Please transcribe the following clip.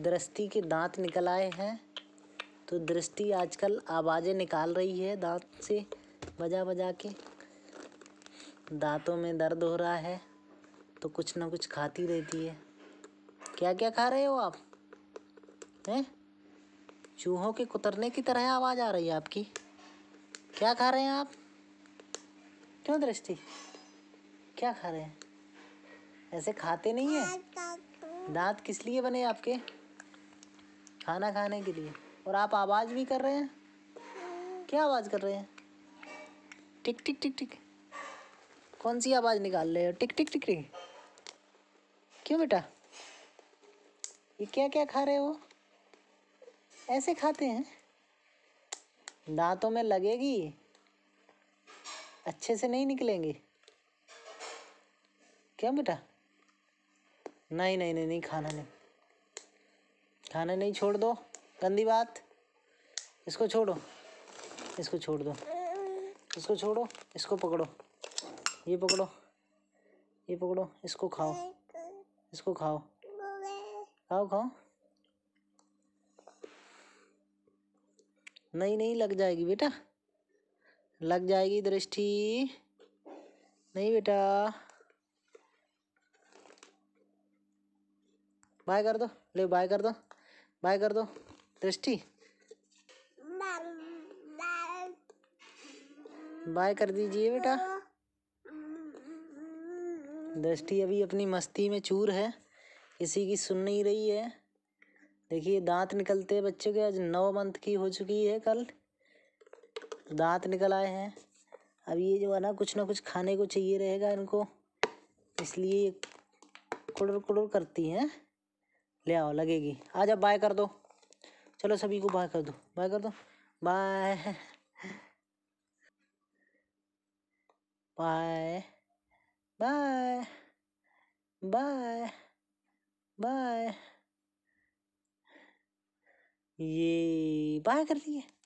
दृष्टि के दांत निकल आए हैं तो दृष्टि आजकल आवाज़ें निकाल रही है दांत से बजा बजा के दांतों में दर्द हो रहा है तो कुछ ना कुछ खाती रहती है क्या क्या खा रहे हो आप हैं चूहों के कुतरने की तरह आवाज़ आ रही है आपकी क्या खा रहे हैं आप क्यों दृष्टि क्या खा रहे हैं ऐसे खाते नहीं है दांत किस लिए बने आपके खाना खाने के लिए और आप आवाज़ भी कर रहे हैं क्या आवाज़ कर रहे हैं टिक टिक टिक टिक कौन सी आवाज़ निकाल रहे हो टिक टिक टिक टिक क्यों बेटा ये क्या क्या खा रहे हो ऐसे खाते हैं दांतों में लगेगी अच्छे से नहीं निकलेंगे क्या बेटा नहीं नहीं नहीं नहीं खाना नहीं खाना नहीं छोड़ दो गंदी बात इसको छोड़ो इसको छोड़ दो इसको छोड़ो इसको पकड़ो ये पकड़ो ये पकड़ो इसको खाओ इसको खाओ खाओ खाओ नहीं नहीं लग जाएगी बेटा लग जाएगी दृष्टि नहीं बेटा बाय कर दो ले बाय कर दो बाय कर दो दृष्टि बाय कर दीजिए बेटा दृष्टि अभी अपनी मस्ती में चूर है किसी की सुन नहीं रही है देखिए दांत निकलते हैं बच्चों के आज नौ मंथ की हो चुकी है कल दांत निकल आए हैं अब ये जो है ना कुछ ना कुछ खाने को चाहिए रहेगा इनको इसलिए कुड़ कुड़ करती हैं ले आओ लगेगी आज अब बाय कर दो चलो सभी को बाय कर दो बाय कर दो bye bye bye bye bye ये बाय कर दिए